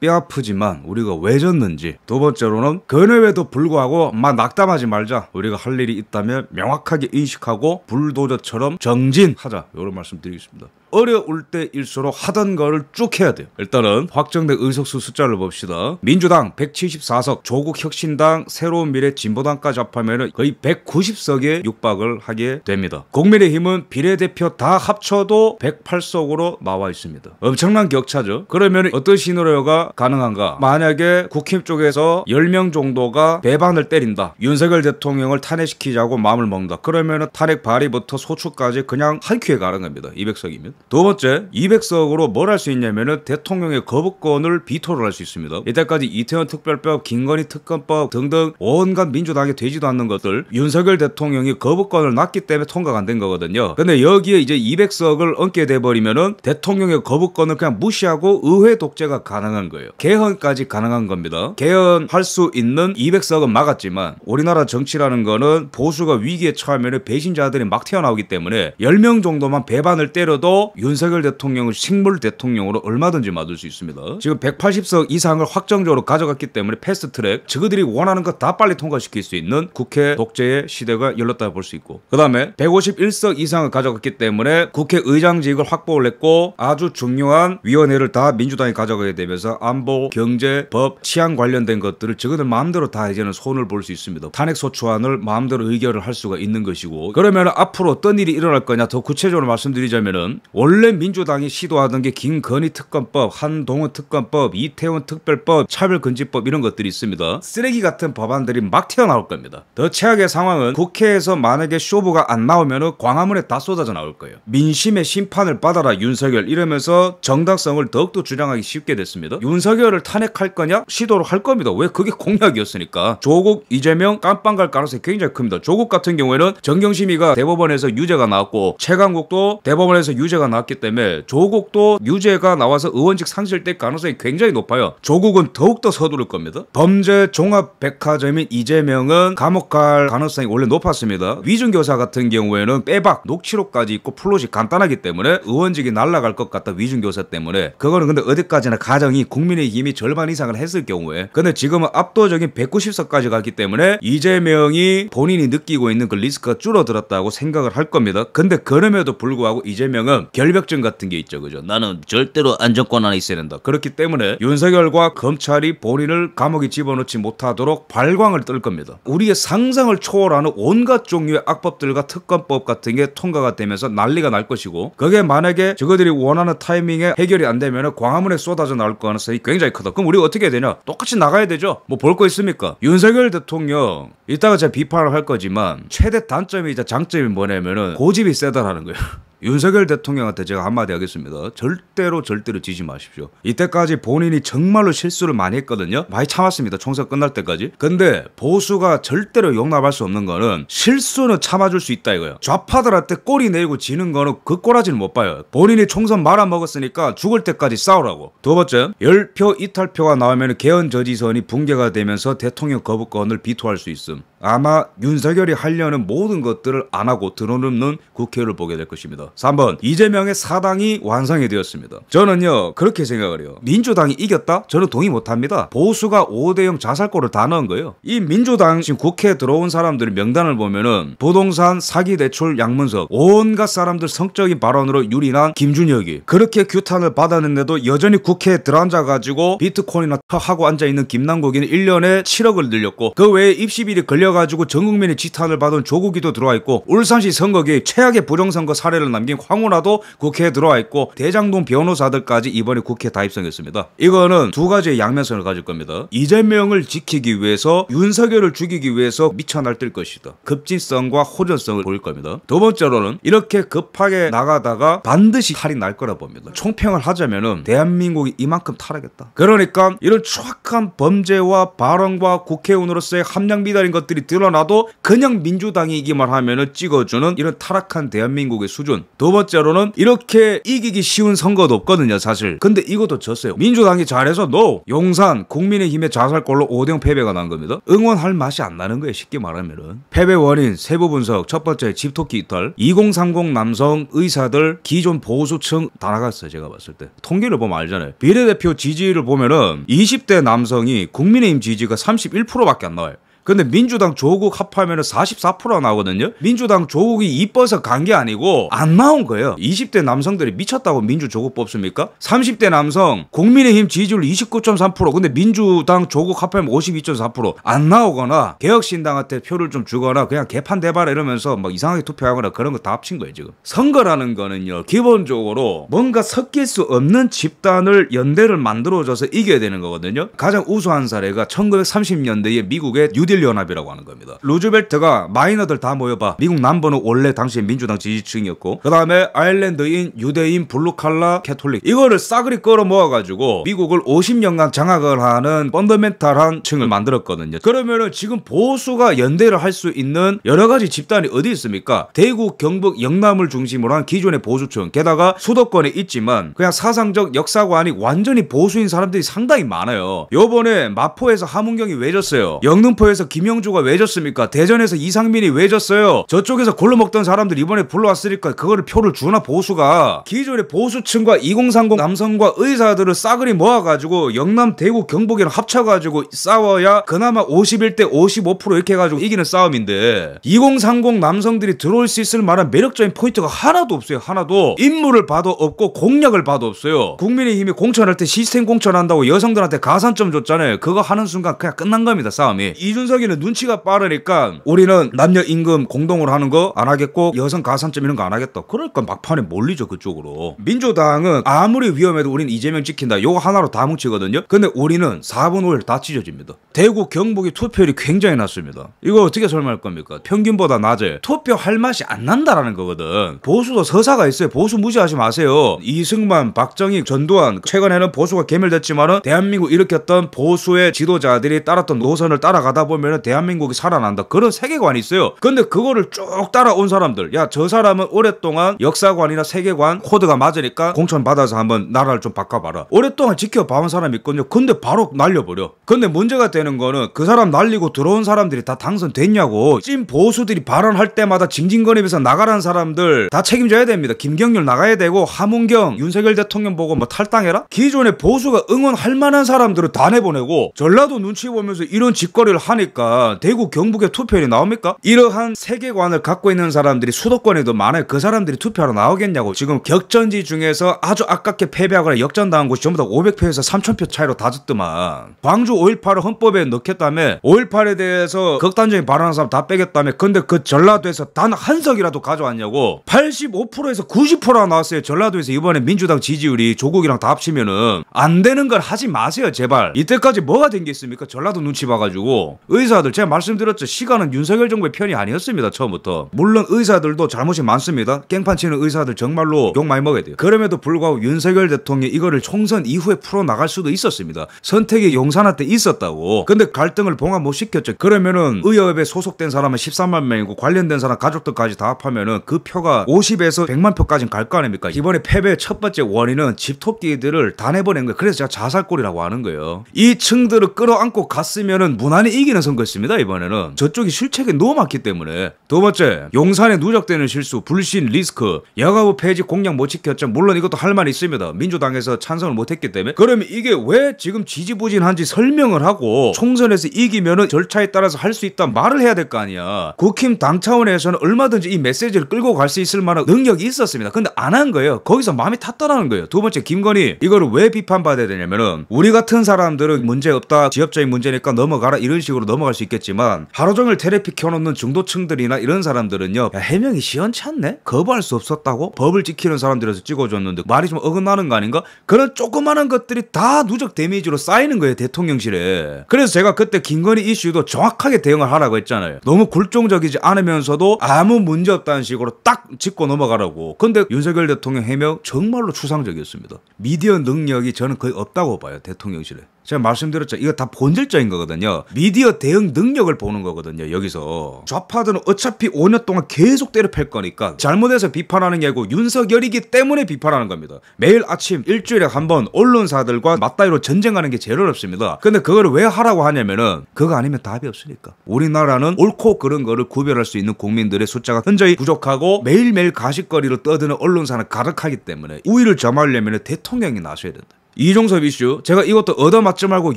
뼈 아프지만 우리가 왜 졌는지 두 번째로는 그늘에도 불구하고 막 낙담하지 말자 우리가 할 일이 있다면 명확하게 인식하고 불도저처럼 정진하자 이런 말씀 드리겠습니다 어려울 때일수록 하던 거를 쭉 해야 돼요. 일단은 확정된 의석수 숫자를 봅시다. 민주당 174석, 조국혁신당, 새로운 미래 진보당까지 합하면 거의 190석에 육박을 하게 됩니다. 국민의힘은 비례대표 다 합쳐도 108석으로 나와 있습니다. 엄청난 격차죠. 그러면 어떤 시나리오가 가능한가? 만약에 국힘 쪽에서 10명 정도가 배반을 때린다. 윤석열 대통령을 탄핵시키자고 마음을 먹는다. 그러면 탄핵 발의부터 소추까지 그냥 한 큐에 가는 겁니다. 200석이면. 두 번째, 200석으로 뭘 할 수 있냐면은 대통령의 거부권을 비토를 할 수 있습니다. 이때까지 이태원 특별법, 김건희 특검법 등등 온갖 민주당이 되지도 않는 것들 윤석열 대통령이 거부권을 놨기 때문에 통과가 안 된 거거든요. 근데 여기에 이제 200석을 얹게 돼버리면은 대통령의 거부권을 그냥 무시하고 의회 독재가 가능한 거예요. 개헌까지 가능한 겁니다. 개헌할 수 있는 200석은 막았지만 우리나라 정치라는 거는 보수가 위기에 처하면 배신자들이 막태어나오기 때문에 10명 정도만 배반을 때려도 윤석열 대통령을 식물 대통령으로 얼마든지 만을수 있습니다. 지금 180석 이상을 확정적으로 가져갔기 때문에 패스트트랙 저그들이 원하는 것 다 빨리 통과시킬 수 있는 국회 독재의 시대가 열렸다 볼 수 있고 그 다음에 151석 이상을 가져갔기 때문에 국회의장직을 확보를 했고 아주 중요한 위원회를 다 민주당이 가져가게 되면서 안보, 경제, 법, 치안 관련된 것들을 저그들 마음대로 다 이제는 손을 볼 수 있습니다. 탄핵소추안을 마음대로 의결을 할 수가 있는 것이고 그러면 앞으로 어떤 일이 일어날 거냐 더 구체적으로 말씀드리자면은 원래 민주당이 시도하던 게 김건희 특검법, 한동훈 특검법, 이태원 특별법, 차별금지법 이런 것들이 있습니다. 쓰레기 같은 법안들이 막 튀어나올 겁니다. 더 최악의 상황은 국회에서 만약에 쇼부가 안 나오면 광화문에 다 쏟아져 나올 거예요. 민심의 심판을 받아라 윤석열 이러면서 정당성을 더욱더 주장하기 쉽게 됐습니다. 윤석열을 탄핵할 거냐? 시도를 할 겁니다. 왜? 그게 공약이었으니까. 조국, 이재명 깜빵 갈 가능성이 굉장히 큽니다. 조국 같은 경우에는 정경심이가 대법원에서 유죄가 나왔고 최강국도 대법원에서 유죄가 났기 때문에 조국도 유죄가 나와서 의원직 상실될 가능성이 굉장히 높아요. 조국은 더욱더 서두를 겁니다. 범죄 종합 백화점인 이재명은 감옥 갈 가능성이 원래 높았습니다. 위중교사 같은 경우에는 빼박 녹취록까지 있고 플롯이 간단하기 때문에 의원직이 날라갈 것 같다 위중교사 때문에 그거는 근데 어디까지나 가정이 국민의힘이 절반 이상을 했을 경우에 근데 지금은 압도적인 190석까지 갔기 때문에 이재명이 본인이 느끼고 있는 그 리스크가 줄어들었다고 생각을 할 겁니다. 근데 그럼에도 불구하고 이재명은 결벽증 같은 게 있죠. 그죠? 나는 절대로 안정권 안에 있어야 된다. 그렇기 때문에 윤석열과 검찰이 본인을 감옥에 집어넣지 못하도록 발광을 뜰 겁니다. 우리의 상상을 초월하는 온갖 종류의 악법들과 특검법 같은 게 통과가 되면서 난리가 날 것이고 그게 만약에 저거들이 원하는 타이밍에 해결이 안 되면 광화문에 쏟아져 나올 가능성이 굉장히 크다. 그럼 우리가 어떻게 해야 되냐? 똑같이 나가야 되죠. 뭐 볼 거 있습니까? 윤석열 대통령 이따가 제가 비판을 할 거지만 최대 단점이 자 장점이 뭐냐면은 고집이 세다라는 거예요. 윤석열 대통령한테 제가 한마디 하겠습니다. 절대로 절대로 지지 마십시오. 이때까지 본인이 정말로 실수를 많이 했거든요. 많이 참았습니다. 총선 끝날 때까지. 근데 보수가 절대로 용납할 수 없는 거는 실수는 참아줄 수 있다 이거예요. 좌파들한테 꼬리 내리고 지는 거는 그 꼬라지는 못 봐요. 본인이 총선 말아먹었으니까 죽을 때까지 싸우라고. 두 번째, 열표 이탈표가 나오면 개헌 저지선이 붕괴가 되면서 대통령 거부권을 비토할 수 있음. 아마 윤석열이 하려는 모든 것들을 안 하고 드러눕는 국회를 보게 될 것입니다. 3번 이재명의 사당이 완성이 되었습니다. 저는요 그렇게 생각을 해요. 민주당이 이겼다? 저는 동의 못합니다. 보수가 5대0 자살골을 다 넣은 거예요. 이 민주당 지금 국회에 들어온 사람들 의 명단을 보면은 부동산 사기 대출 양문석 온갖 사람들 성적인 발언으로 유리한 김준혁이 그렇게 규탄을 받았는데도 여전히 국회에 들어앉아가지고 비트코인이나 하고 앉아있는 김남국이는 1년에 7억을 늘렸고 그 외에 입시비리 걸려 밀려가지고 전국민의 지탄을 받은 조국이도 들어와 있고 울산시 선거기 최악의 부정선거 사례를 남긴 황우라도 국회에 들어와 있고 대장동 변호사들까지 이번에 국회 에 다입성했습니다. 이거는 두 가지의 양면성을 가질 겁니다. 이재명을 지키기 위해서 윤석열을 죽이기 위해서 미쳐 날뛸 것이다. 급진성과 호전성을 보일 겁니다. 두 번째로는 이렇게 급하게 나가다가 반드시 탈이 날 거라 봅니다. 총평을 하자면 대한민국이 이만큼 탈하겠다 그러니까 이런 추악한 범죄와 발언과 국회의원으로서의 함량 미달인 것들이 사실이 드러나도 그냥 민주당이기만 하면은 찍어주는 이런 타락한 대한민국의 수준. 두 번째로는 이렇게 이기기 쉬운 선거도 없거든요, 사실. 근데 이것도 졌어요. 민주당이 잘해서 노 용산 국민의힘의 자살골로 5대0 패배가 난 겁니다. 응원할 맛이 안 나는 거예요, 쉽게 말하면은. 패배 원인 세부 분석 첫 번째 집토끼 이탈 2030 남성 의사들 기존 보수층 다 나갔어요, 제가 봤을 때. 통계를 보면 알잖아요. 비례대표 지지를 보면은 20대 남성이 국민의힘 지지가 31%밖에 안 나와요. 근데 민주당 조국 합하면 44% 나오거든요. 민주당 조국이 이뻐서 간 게 아니고 안 나온 거예요. 20대 남성들이 미쳤다고 민주 조국 뽑습니까? 30대 남성 국민의힘 지지율 29.3% 근데 민주당 조국 합하면 52.4%안 나오거나 개혁신당한테 표를 좀 주거나 그냥 개판 대발 이러면서 막 이상하게 투표하거나 그런 거 다 합친 거예요 지금. 선거라는 거는요 기본적으로 뭔가 섞일 수 없는 집단을 연대를 만들어줘서 이겨야 되는 거거든요. 가장 우수한 사례가 1930년대에 미국의 뉴딜 독일연합이라고 하는 겁니다. 루즈벨트가 마이너들 다 모여봐. 미국 남부는 원래 당시 민주당 지지층이었고 그 다음에 아일랜드인, 유대인, 블루칼라, 캐톨릭 이거를 싸그리 끌어 모아가지고 미국을 50년간 장악을 하는 펀더멘탈한 층을 만들었거든요. 그러면은 지금 보수가 연대를 할 수 있는 여러 가지 집단이 어디 있습니까? 대구, 경북, 영남을 중심으로 한 기존의 보수층 게다가 수도권에 있지만 그냥 사상적 역사관이 완전히 보수인 사람들이 상당히 많아요. 요번에 마포에서 함문경이 왜 졌어요? 영등포에서 대전에서 김영주가 왜 졌습니까? 대전에서 이상민이 왜 졌어요? 저쪽에서 골로 먹던 사람들 이번에 불러왔으니까 그거를 표를 주나 보수가 기존의 보수층과 2030 남성과 의사들을 싸그리 모아가지고 영남 대구 경북이랑 합쳐가지고 싸워야 그나마 51대 55% 이렇게 해가지고 이기는 싸움인데 2030 남성들이 들어올 수 있을 만한 매력적인 포인트가 하나도 없어요 하나도 인물을 봐도 없고 공략을 봐도 없어요 국민의힘이 공천할 때 시스템 공천한다고 여성들한테 가산점 줬잖아요 그거 하는 순간 그냥 끝난 겁니다 싸움이 이준 윤석이는 눈치가 빠르니까 우리는 남녀 임금 공동으로 하는 거 안 하겠고 여성 가산점 이런 거 안 하겠다. 그러니까 막판에 몰리죠 그쪽으로. 민주당은 아무리 위험해도 우리는 이재명 지킨다. 요거 하나로 다 뭉치거든요. 근데 우리는 4분 5일 다 찢어집니다. 대구 경북이 투표율이 굉장히 낮습니다. 이거 어떻게 설명할 겁니까? 평균보다 낮아요. 투표할 맛이 안 난다라는 거거든. 보수도 서사가 있어요. 보수 무시하지 마세요. 이승만, 박정희, 전두환 최근에는 보수가 개멸됐지만은 대한민국 일으켰던 보수의 지도자들이 따랐던 노선을 따라가다 보면 보면 대한민국이 살아난다. 그런 세계관이 있어요. 근데 그거를 쭉 따라온 사람들. 야, 저 사람은 오랫동안 역사관이나 세계관 코드가 맞으니까 공천 받아서 한번 나라를 좀 바꿔봐라. 오랫동안 지켜봐온 사람이 있거든요. 근데 바로 날려버려. 근데 문제가 되는 거는 그 사람 날리고 들어온 사람들이 다 당선됐냐고. 찐 보수들이 발언할 때마다 징징거리면서 나가라는 사람들 다 책임져야 됩니다. 김경률 나가야 되고 하문경, 윤석열 대통령 보고 뭐 탈당해라? 기존의 보수가 응원할 만한 사람들을 다 내보내고 전라도 눈치 보면서 이런 짓거리를 하니까 보니까 대구 경북의 투표율이 나옵니까? 이러한 세계관을 갖고 있는 사람들이 수도권에도 많아요. 그 사람들이 투표하러 나오겠냐고. 지금 격전지 중에서 아주 아깝게 패배하거나 역전당한 곳이 전부 다 500표에서 3000표 차이로 다졌더만. 광주 5.18을 헌법에 넣겠다며 5.18에 대해서 극단적인 발언한 사람 다 빼겠다며 근데 그 전라도에서 단 한 석이라도 가져왔냐고. 85%에서 90%가 나왔어요. 전라도에서 이번에 민주당 지지율이 조국이랑 다 합치면은 안 되는 걸 하지 마세요 제발. 이때까지 뭐가 된 게 있습니까? 전라도 눈치 봐가지고. 의사들 제가 말씀드렸죠. 시간은 윤석열 정부의 편이 아니었습니다. 처음부터. 물론 의사들도 잘못이 많습니다. 깽판 치는 의사들 정말로 욕 많이 먹어야 돼요. 그럼에도 불구하고 윤석열 대통령이 이거를 총선 이후에 풀어 나갈 수도 있었습니다. 선택이 용산한때 있었다고. 근데 갈등을 봉합 못 시켰죠. 그러면은 의협에 소속된 사람은 13만 명이고 관련된 사람 가족들까지 다 합하면은 그 표가 50에서 100만 표까지갈 거 아닙니까? 이번에 패배의 첫 번째 원인은 집토끼들을 다 내보낸 거예요. 그래서 제가 자살골이라고 하는 거예요. 이 층들을 끌어안고 갔으면은 무난히 이기는 선 것입니다. 이번에는 저쪽이 실책이 너무 많기 때문에 두 번째 용산에 누적되는 실수, 불신, 리스크, 야가부 폐지 공약 못 지켰죠. 물론 이것도 할 말이 있습니다. 민주당에서 찬성을 못했기 때문에 그러면 이게 왜 지금 지지부진한지 설명을 하고 총선에서 이기면은 절차에 따라서 할 수 있다 말을 해야 될 거 아니야. 국힘 당 차원에서는 얼마든지 이 메시지를 끌고 갈 수 있을 만한 능력이 있었습니다. 근데 안 한 거예요. 거기서 마음이 탔다라는 거예요. 두 번째 김건희 이거를 왜 비판받아야 되냐면은 우리 같은 사람들은 문제 없다 지엽적인 문제니까 넘어가라 이런 식으로 넘어가 넘어갈 수 있겠지만 하루 종일 테레피 켜놓는 중도층들이나 이런 사람들은요 야, 해명이 시원치 않네 거부할 수 없었다고 법을 지키는 사람들에서 찍어줬는데 말이 좀 어긋나는 거 아닌가 그런 조그마한 것들이 다 누적 데미지로 쌓이는 거예요 대통령실에 그래서 제가 그때 김건희 이슈도 정확하게 대응을 하라고 했잖아요 너무 굴종적이지 않으면서도 아무 문제 없다는 식으로 딱 짚고 넘어가라고 근데 윤석열 대통령 해명 정말로 추상적이었습니다 미디어 능력이 저는 거의 없다고 봐요 대통령실에 제가 말씀드렸죠. 이거 다 본질적인 거거든요. 미디어 대응 능력을 보는 거거든요. 여기서 좌파들은 어차피 5년 동안 계속 때려팰 거니까 잘못해서 비판하는 게 아니고 윤석열이기 때문에 비판하는 겁니다. 매일 아침 일주일에 한 번 언론사들과 맞다이로 전쟁하는 게 제일 어렵습니다. 근데 그걸 왜 하라고 하냐면은 그거 아니면 답이 없으니까. 우리나라는 옳고 그른 거를 구별할 수 있는 국민들의 숫자가 현저히 부족하고 매일매일 가식거리로 떠드는 언론사는 가득하기 때문에 우위를 점하려면 대통령이 나서야 된다. 이종섭 이슈 제가 이것도 얻어맞지 말고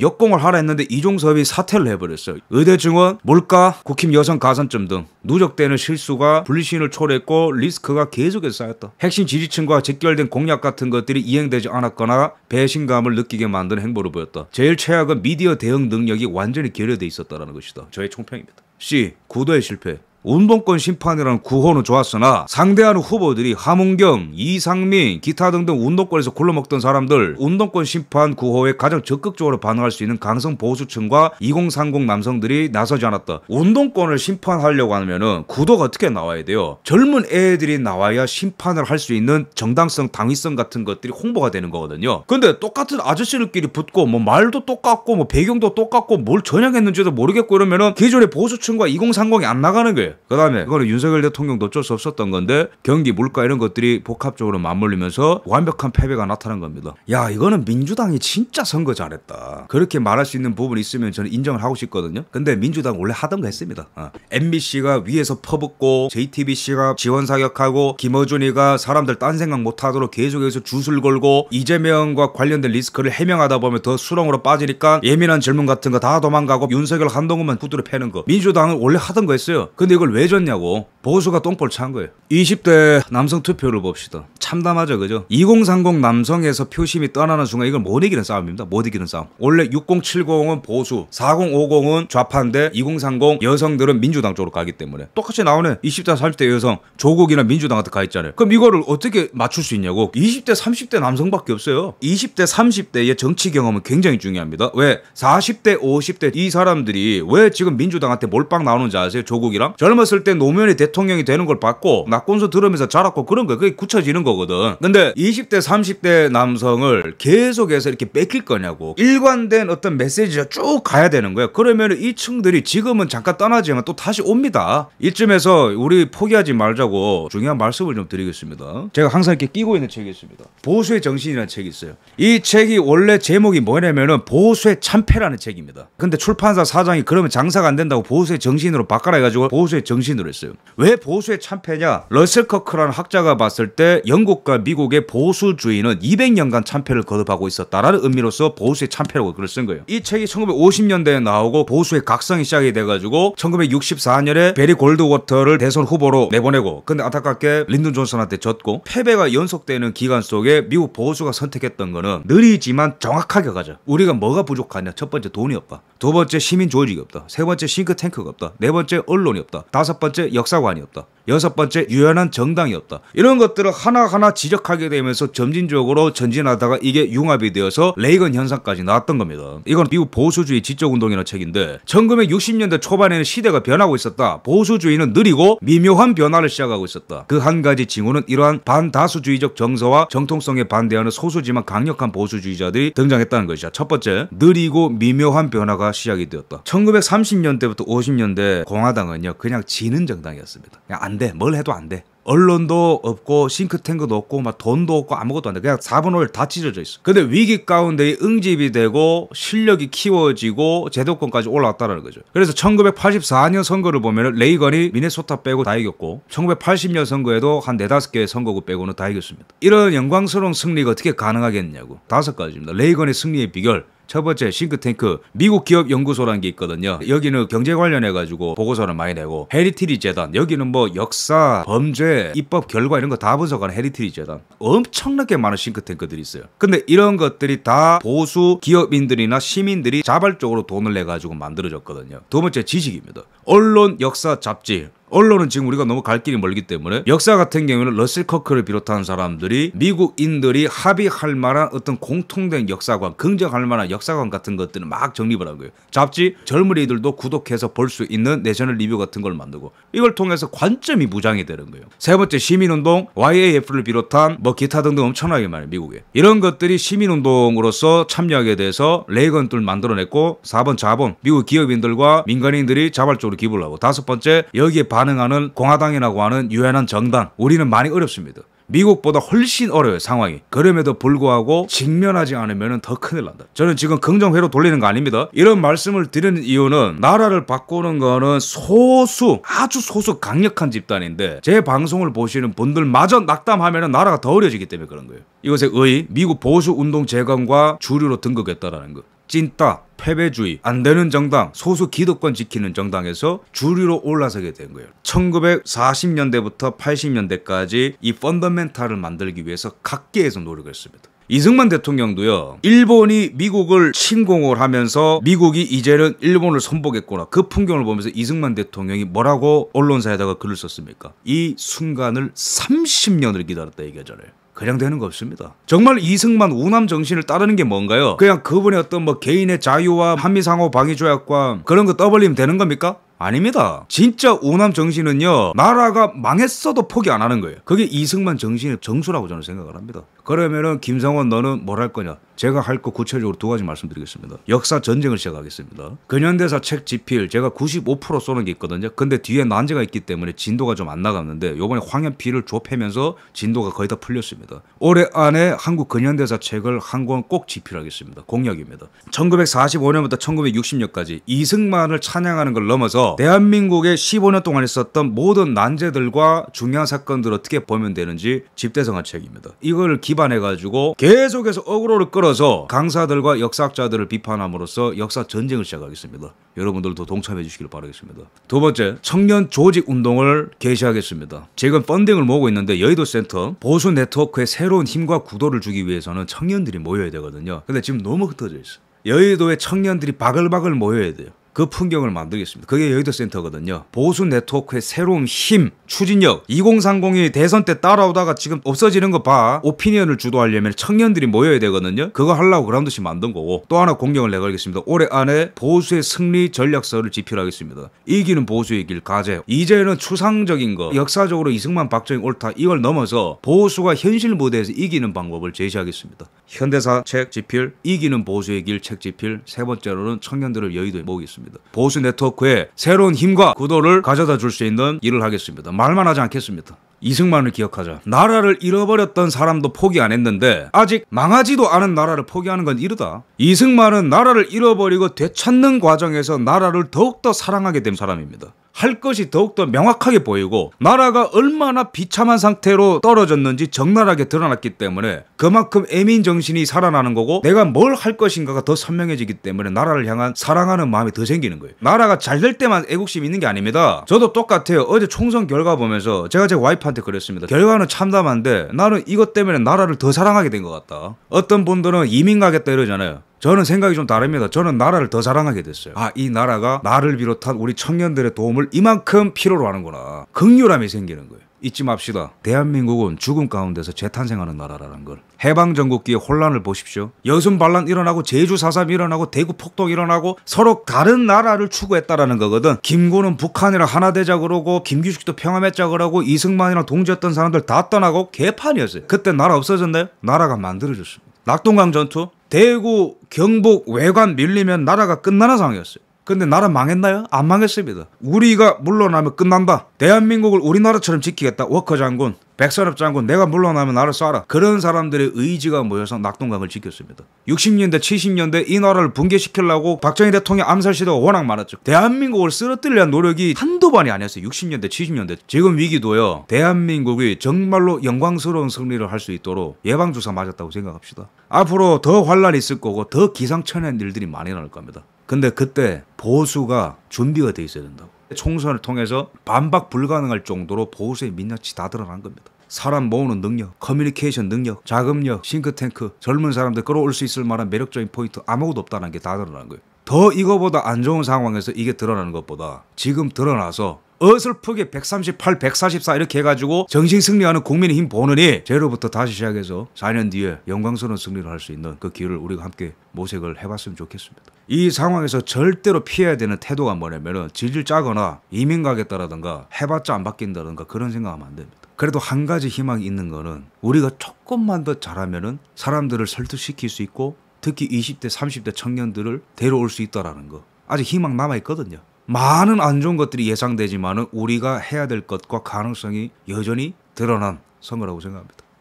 역공을 하라 했는데 이종섭이 사퇴를 해버렸어요. 의대 증원, 몰가, 국힘 여성 가산점 등 누적되는 실수가 불신을 초래했고 리스크가 계속해서 쌓였다. 핵심 지지층과 직결된 공약 같은 것들이 이행되지 않았거나 배신감을 느끼게 만든 행보를 보였다. 제일 최악은 미디어 대응 능력이 완전히 결여돼 있었다는 것이다. 저의 총평입니다. C. 구도의 실패. 운동권 심판이라는 구호는 좋았으나 상대하는 후보들이 하문경, 이상민, 기타 등등 운동권에서 굴러먹던 사람들 운동권 심판 구호에 가장 적극적으로 반응할 수 있는 강성 보수층과 2030 남성들이 나서지 않았다. 운동권을 심판하려고 하면은 구도가 어떻게 나와야 돼요? 젊은 애들이 나와야 심판을 할 수 있는 정당성, 당위성 같은 것들이 홍보가 되는 거거든요. 근데 똑같은 아저씨들끼리 붙고 뭐 말도 똑같고 뭐 배경도 똑같고 뭘 전향했는지도 모르겠고 이러면은 기존의 보수층과 2030이 안 나가는 거예요. 그다음에 네. 그거는 윤석열 대통령도 어쩔 수 없었던 건데 경기 물가 이런 것들이 복합적으로 맞물리면서 완벽한 패배가 나타난 겁니다. 야 이거는 민주당이 진짜 선거 잘했다. 그렇게 말할 수 있는 부분이 있으면 저는 인정을 하고 싶거든요. 근데 민주당 원래 하던 거 했습니다. 어. MBC가 위에서 퍼붓고 JTBC가 지원 사격하고 김어준이가 사람들 딴 생각 못하도록 계속해서 주술 걸고 이재명과 관련된 리스크를 해명하다 보면 더 수렁으로 빠지니까 예민한 질문 같은 거 다 도망가고 윤석열 한동훈만 구두로 패는 거 민주당은 원래 하던 거했어요 근데 이거 이걸 왜 줬냐고 보수가 똥볼 찬 거예요. 20대 남성 투표를 봅시다. 참담하죠, 그죠? 2030 남성에서 표심이 떠나는 순간 이걸 못 이기는 싸움입니다. 못 이기는 싸움. 원래 6070은 보수, 4050은 좌파인데 2030 여성들은 민주당 쪽으로 가기 때문에 똑같이 나오네. 20대 30대 여성 조국이나 민주당한테 가 있잖아요. 그럼 이거를 어떻게 맞출 수 있냐고? 20대 30대 남성밖에 없어요. 20대 30대의 정치 경험은 굉장히 중요합니다. 왜 40대 50대 이 사람들이 왜 지금 민주당한테 몰빵 나오는지 아세요? 조국이랑 젊었을 때 노무현이 대통령이 되는 걸 봤고 낙곤소 들으면서 자랐고 그런 거 그게 굳혀지는 거거든. 근데 20대 30대 남성을 계속해서 이렇게 뺏길 거냐고 일관된 어떤 메시지가 쭉 가야 되는 거야. 그러면 이 층들이 지금은 잠깐 떠나지만 또 다시 옵니다. 이쯤에서 우리 포기하지 말자고 중요한 말씀을 좀 드리겠습니다. 제가 항상 이렇게 끼고 있는 책이 있습니다. 보수의 정신이라는 책이 있어요. 이 책이 원래 제목이 뭐냐면은 보수의 참패라는 책입니다. 근데 출판사 사장이 그러면 장사가 안 된다고 보수의 정신으로 바꿔라 해가지고 보수의 정신으로 했어요. 왜 보수의 참패냐? 러셀 커크라는 학자가 봤을 때 영국과 미국의 보수주의는 200년간 참패를 거듭하고 있었다라는 의미로서 보수의 참패라고 글을 쓴 거예요. 이 책이 1950년대에 나오고 보수의 각성이 시작이 돼가지고 1964년에 베리 골드워터를 대선 후보로 내보내고 근데 안타깝게 린든 존슨한테 졌고 패배가 연속되는 기간 속에 미국 보수가 선택했던 거는 느리지만 정확하게 가자. 우리가 뭐가 부족하냐? 첫 번째 돈이 없다. 두 번째 시민 조직이 없다. 세 번째 싱크탱크가 없다. 네 번째 언론이 없다. 다섯 번째 역사관이 없다. 여섯 번째 유연한 정당이 없다. 이런 것들을 하나하나 지적하게 되면서 점진적으로 전진하다가 이게 융합이 되어서 레이건 현상까지 나왔던 겁니다. 이건 미국 보수주의 지적운동이라는 책인데 1 9 60년대 초반에는 시대가 변하고 있었다. 보수주의는 느리고 미묘한 변화를 시작하고 있었다. 그 한 가지 징후는 이러한 반다수주의적 정서와 정통성에 반대하는 소수지만 강력한 보수주의자들이 등장했다는 것이다. 첫 번째, 느리고 미묘한 변화가 시작이 되었다. 1930년대부터 50년대 공화당은요, 그냥 지는 정당이었습니다. 그냥 안안 돼. 뭘 해도 안 돼. 언론도 없고 싱크탱크도 없고 막 돈도 없고 아무것도 안 돼. 그냥 4분의 일다 찢어져 있어. 근데 위기 가운데 응집이 되고 실력이 키워지고 제도권까지 올라왔다는 거죠. 그래서 1984년 선거를 보면 레이건이 미네소타 빼고 다 이겼고 1980년 선거에도 한 네다섯 개의 선거구 빼고는 다 이겼습니다. 이런 영광스러운 승리가 어떻게 가능하겠냐고. 다섯 가지입니다. 레이건의 승리의 비결. 첫 번째 싱크탱크 미국 기업 연구소라는 게 있거든요. 여기는 경제 관련해 가지고 보고서는 많이 내고 헤리티리 재단 여기는 뭐 역사, 범죄, 입법 결과 이런 거 다 분석하는 헤리티리 재단 엄청나게 많은 싱크탱크들이 있어요. 근데 이런 것들이 다 보수 기업인들이나 시민들이 자발적으로 돈을 내 가지고 만들어졌거든요. 두 번째 지식입니다. 언론 역사 잡지 언론은 지금 우리가 너무 갈 길이 멀기 때문에 역사 같은 경우는 러셀 커크를 비롯한 사람들이 미국인들이 합의할 만한 어떤 공통된 역사관, 긍정할 만한 역사관 같은 것들은 막 정립을 한거예요 잡지 젊은이들도 구독해서 볼 수 있는 내셔널 리뷰 같은 걸 만들고 이걸 통해서 관점이 무장이 되는 거예요. 세 번째 시민운동, YAF를 비롯한 뭐 기타 등등 엄청나게 많아요, 미국에. 이런 것들이 시민운동으로서 참여하게 돼서 레이건 들 만들어냈고 4번 자본, 미국 기업인들과 민간인들이 자발적으로 기부를 하고 다섯 번째 여기에 바 반응하는 공화당이라고 하는 유엔한 정당 우리는 많이 어렵습니다. 미국보다 훨씬 어려요 상황이 그럼에도 불구하고 직면하지 않으면 더 큰일 난다 저는 지금 긍정회로 돌리는 거 아닙니다 이런 말씀을 드리는 이유는 나라를 바꾸는 거는 소수 아주 소수 강력한 집단인데 제 방송을 보시는 분들마저 낙담하면 나라가 더어려지기 때문에 그런 거예요 이것의 의 미국 보수운동 재건과 주류로 등극했다라는 거 찐따, 패배주의, 안 되는 정당, 소수 기득권 지키는 정당에서 주류로 올라서게 된 거예요. 1940년대부터 80년대까지 이 펀더멘탈을 만들기 위해서 각계에서 노력을 했습니다. 이승만 대통령도요, 일본이 미국을 침공을 하면서 미국이 이제는 일본을 선보겠구나. 그 풍경을 보면서 이승만 대통령이 뭐라고 언론사에다가 글을 썼습니까? 이 순간을 30년을 기다렸다 얘기하잖아요. 그냥 되는 거 없습니다. 정말 이승만 우남 정신을 따르는 게 뭔가요? 그냥 그분의 어떤 뭐 개인의 자유와 한미상호 방위조약과 그런 거 떠벌리면 되는 겁니까? 아닙니다. 진짜 우남 정신은요, 나라가 망했어도 포기 안 하는 거예요. 그게 이승만 정신의 정수라고 저는 생각을 합니다. 그러면은 김성원 너는 뭘 할 거냐? 제가 할 거 구체적으로 두 가지 말씀드리겠습니다. 역사 전쟁을 시작하겠습니다. 근현대사 책집필 제가 95% 쏘는 게 있거든요. 근데 뒤에 난제가 있기 때문에 진도가 좀 안 나갔는데 요번에 황현필을 좁히면서 진도가 거의 다 풀렸습니다. 올해 안에 한국 근현대사 책을 한 권 꼭집필하겠습니다 공약입니다. 1945년부터 1960년까지 이승만을 찬양하는 걸 넘어서 대한민국의 15년 동안 있었던 모든 난제들과 중요한 사건들을 어떻게 보면 되는지 집대성한 책입니다. 이걸 기 기반해 가지고 계속해서 어그로를 끌어서 강사들과 역사학자들을 비판함으로써 역사 전쟁을 시작하겠습니다. 여러분들도 동참해 주시길 바라겠습니다. 두 번째, 청년 조직 운동을 개시하겠습니다. 지금 펀딩을 모으고 있는데 여의도 센터 보수 네트워크의 새로운 힘과 구도를 주기 위해서는 청년들이 모여야 되거든요. 근데 지금 너무 흩어져 있어. 여의도에 청년들이 바글바글 모여야 돼요. 그 풍경을 만들겠습니다. 그게 여의도 센터거든요. 보수 네트워크의 새로운 힘, 추진력. 2030이 대선 때 따라오다가 지금 없어지는 거 봐. 오피니언을 주도하려면 청년들이 모여야 되거든요. 그거 하려고 그런 듯이 만든 거고. 또 하나 공격을 내걸겠습니다. 올해 안에 보수의 승리 전략서를 집필하겠습니다. 이기는 보수의 길 가제. 이제는 추상적인 거, 역사적으로 이승만 박정희 옳다 이걸 넘어서 보수가 현실 무대에서 이기는 방법을 제시하겠습니다. 현대사 책 집필, 이기는 보수의 길 책 집필, 세 번째로는 청년들을 여의도에 모으겠습니다. 하겠습니다. 보수 네트워크에 새로운 힘과 구도를 가져다 줄 수 있는 일을 하겠습니다. 말만 하지 않겠습니다. 이승만을 기억하자. 나라를 잃어버렸던 사람도 포기 안 했는데 아직 망하지도 않은 나라를 포기하는 건 이르다. 이승만은 나라를 잃어버리고 되찾는 과정에서 나라를 더욱더 사랑하게 된 사람입니다. 할 것이 더욱더 명확하게 보이고 나라가 얼마나 비참한 상태로 떨어졌는지 적나라하게 드러났기 때문에 그만큼 애민 정신이 살아나는 거고 내가 뭘 할 것인가가 더 선명해지기 때문에 나라를 향한 사랑하는 마음이 더 생기는 거예요. 나라가 잘 될 때만 애국심 있는 게 아닙니다. 저도 똑같아요. 어제 총선 결과 보면서 제가 제 와이프한테 그랬습니다. 결과는 참담한데 나는 이것 때문에 나라를 더 사랑하게 된 것 같다. 어떤 분들은 이민 가겠다 이러잖아요. 저는 생각이 좀 다릅니다. 저는 나라를 더 사랑하게 됐어요. 아, 이 나라가 나를 비롯한 우리 청년들의 도움을 이만큼 필요로 하는구나. 극렬함이 생기는 거예요. 잊지 맙시다. 대한민국은 죽음 가운데서 재탄생하는 나라라는 걸. 해방전국기의 혼란을 보십시오. 여순 반란 일어나고 제주 사삼 일어나고 대구 폭동 일어나고 서로 다른 나라를 추구했다라는 거거든. 김구는 북한이랑 하나 되자 그러고 김규식도 평화맺자 그러고 이승만이랑 동지였던 사람들 다 떠나고 개판이었어요. 그때 나라 없어졌나요? 나라가 만들어졌습니다. 낙동강 전투 대구 경북 외관 밀리면 나라가 끝나는 상황이었어요. 근데 나라 망했나요? 안 망했습니다. 우리가 물러나면 끝난다. 대한민국을 우리나라처럼 지키겠다. 워커 장군. 백사업 장군 내가 물러나면 나를 쏴라. 그런 사람들의 의지가 모여서 낙동강을 지켰습니다. 60년대 70년대 이 나라를 붕괴시키려고 박정희 대통령 암살 시도가 워낙 많았죠. 대한민국을 쓰러뜨리려 노력이 한두 번이 아니었어요. 60년대 70년대 지금 위기도요. 대한민국이 정말로 영광스러운 승리를 할 수 있도록 예방주사 맞았다고 생각합시다. 앞으로 더 환란이 있을 거고 더 기상천외한 일들이 많이 나올 겁니다. 근데 그때 보수가 준비가 돼 있어야 된다고. 총선을 통해서 반박 불가능할 정도로 보수의 민낯이 다 드러난 겁니다. 사람 모으는 능력, 커뮤니케이션 능력, 자금력, 싱크탱크, 젊은 사람들 끌어올 수 있을 만한 매력적인 포인트 아무것도 없다는 게 다 드러나는 거예요. 더 이거보다 안 좋은 상황에서 이게 드러나는 것보다 지금 드러나서 어설프게 138, 144 이렇게 해가지고 정신 승리하는 국민의 힘 보느니 제로부터 다시 시작해서 4년 뒤에 영광스러운 승리를 할 수 있는 그 길을 우리가 함께 모색을 해봤으면 좋겠습니다. 이 상황에서 절대로 피해야 되는 태도가 뭐냐면은 질질 짜거나 이민 가겠다라든가 해봤자 안 바뀐다든가 그런 생각하면 안 됩니다. 그래도 한 가지 희망이 있는 거는 우리가 조금만 더 잘하면은 사람들을 설득시킬 수 있고 특히 20대, 30대 청년들을 데려올 수 있다라는 거. 아직 희망 남아 있거든요. 많은 안 좋은 것들이 예상되지만은 우리가 해야 될 것과 가능성이 여전히 드러난 선거라고 생각합니다.